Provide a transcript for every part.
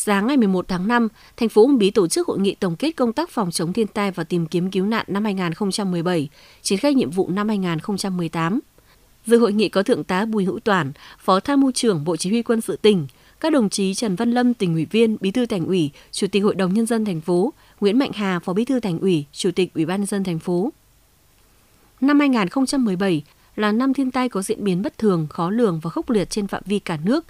sáng ngày 11 tháng 5, thành phố Uông Bí tổ chức hội nghị tổng kết công tác phòng chống thiên tai và tìm kiếm cứu nạn năm 2017, triển khai nhiệm vụ năm 2018. Dự hội nghị có Thượng tá Bùi Hữu Toản, Phó Tham mưu trưởng Bộ Chỉ huy Quân sự tỉnh, các đồng chí Trần Văn Lâm, tỉnh ủy viên, Bí thư Thành ủy, Chủ tịch Hội đồng nhân dân thành phố, Nguyễn Mạnh Hà, Phó Bí thư Thành ủy, Chủ tịch Ủy ban nhân dân thành phố. Năm 2017 là năm thiên tai có diễn biến bất thường, khó lường và khốc liệt trên phạm vi cả nước.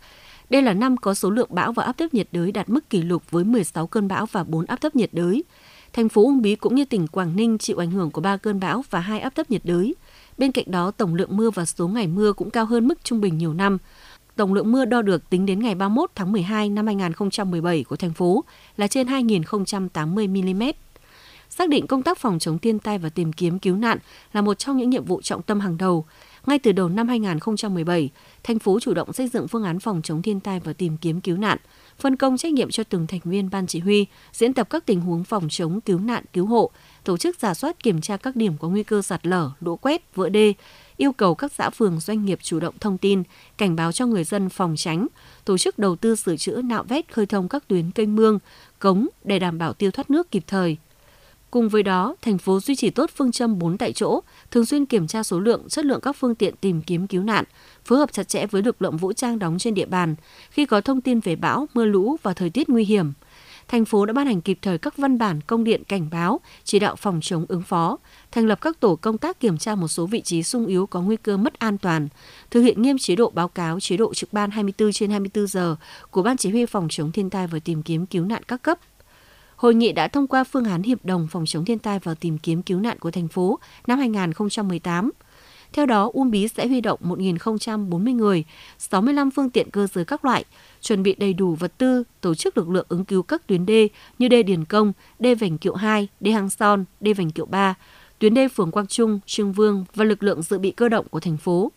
Đây là năm có số lượng bão và áp thấp nhiệt đới đạt mức kỷ lục với 16 cơn bão và 4 áp thấp nhiệt đới. Thành phố Uông Bí cũng như tỉnh Quảng Ninh chịu ảnh hưởng của 3 cơn bão và 2 áp thấp nhiệt đới. Bên cạnh đó, tổng lượng mưa và số ngày mưa cũng cao hơn mức trung bình nhiều năm. Tổng lượng mưa đo được tính đến ngày 31 tháng 12 năm 2017 của thành phố là trên 2.080 mm. Xác định công tác phòng chống thiên tai và tìm kiếm cứu nạn là một trong những nhiệm vụ trọng tâm hàng đầu, ngay từ đầu năm 2017, thành phố chủ động xây dựng phương án phòng chống thiên tai và tìm kiếm cứu nạn, phân công trách nhiệm cho từng thành viên ban chỉ huy, diễn tập các tình huống phòng chống cứu nạn cứu hộ, tổ chức giả soát kiểm tra các điểm có nguy cơ sạt lở, lũ quét, vỡ đê, yêu cầu các xã phường doanh nghiệp chủ động thông tin, cảnh báo cho người dân phòng tránh, tổ chức đầu tư sửa chữa nạo vét khơi thông các tuyến kênh mương, cống để đảm bảo tiêu thoát nước kịp thời, Cùng với đó, thành phố duy trì tốt phương châm 4 tại chỗ, thường xuyên kiểm tra số lượng, chất lượng các phương tiện tìm kiếm cứu nạn, phối hợp chặt chẽ với lực lượng vũ trang đóng trên địa bàn khi có thông tin về bão, mưa lũ và thời tiết nguy hiểm. Thành phố đã ban hành kịp thời các văn bản công điện cảnh báo, chỉ đạo phòng chống ứng phó, thành lập các tổ công tác kiểm tra một số vị trí sung yếu có nguy cơ mất an toàn, thực hiện nghiêm chế độ báo cáo chế độ trực ban 24 trên 24 giờ của Ban Chỉ huy Phòng chống thiên tai và tìm kiếm cứu nạn các cấp, Hội nghị đã thông qua phương án hiệp đồng phòng chống thiên tai và tìm kiếm cứu nạn của thành phố năm 2018. Theo đó, Uông Bí sẽ huy động 1.040 người, 65 phương tiện cơ giới các loại, chuẩn bị đầy đủ vật tư, tổ chức lực lượng ứng cứu các tuyến đê như đê Điền Công, đê Vành Kiệu 2, đê Hàng Son, đê Vành Kiệu 3, tuyến đê phường Quang Trung, Trương Vương và lực lượng dự bị cơ động của thành phố.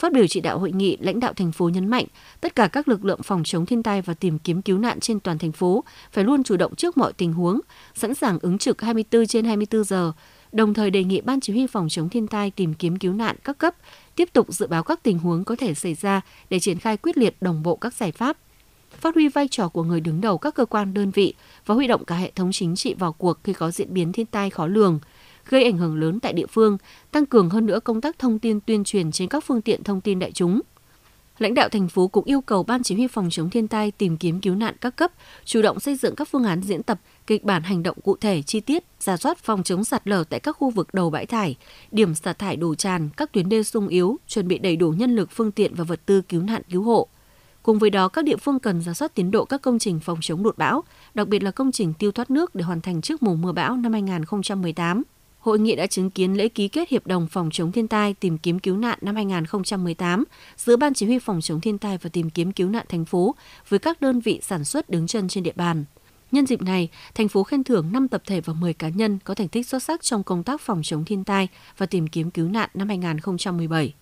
Phát biểu chỉ đạo hội nghị, lãnh đạo thành phố nhấn mạnh, tất cả các lực lượng phòng chống thiên tai và tìm kiếm cứu nạn trên toàn thành phố phải luôn chủ động trước mọi tình huống, sẵn sàng ứng trực 24 trên 24 giờ, đồng thời đề nghị Ban Chỉ huy phòng chống thiên tai tìm kiếm cứu nạn các cấp tiếp tục dự báo các tình huống có thể xảy ra để triển khai quyết liệt đồng bộ các giải pháp phát huy vai trò của người đứng đầu các cơ quan đơn vị và huy động cả hệ thống chính trị vào cuộc khi có diễn biến thiên tai khó lường – gây ảnh hưởng lớn tại địa phương, tăng cường hơn nữa công tác thông tin tuyên truyền trên các phương tiện thông tin đại chúng. Lãnh đạo thành phố cũng yêu cầu Ban Chỉ huy phòng chống thiên tai tìm kiếm cứu nạn các cấp, chủ động xây dựng các phương án diễn tập, kịch bản hành động cụ thể chi tiết, giả soát phòng chống sạt lở tại các khu vực đầu bãi thải, điểm xả thải đổ tràn, các tuyến đê sung yếu, chuẩn bị đầy đủ nhân lực, phương tiện và vật tư cứu nạn cứu hộ. Cùng với đó, các địa phương cần giả soát tiến độ các công trình phòng chống lụt bão, đặc biệt là công trình tiêu thoát nước để hoàn thành trước mùa mưa bão năm 2018 hội nghị đã chứng kiến lễ ký kết Hiệp đồng Phòng chống thiên tai tìm kiếm cứu nạn năm 2018 giữa Ban Chỉ huy Phòng chống thiên tai và tìm kiếm cứu nạn thành phố với các đơn vị sản xuất đứng chân trên địa bàn. Nhân dịp này, thành phố khen thưởng 5 tập thể và 10 cá nhân có thành tích xuất sắc trong công tác phòng chống thiên tai và tìm kiếm cứu nạn năm 2017.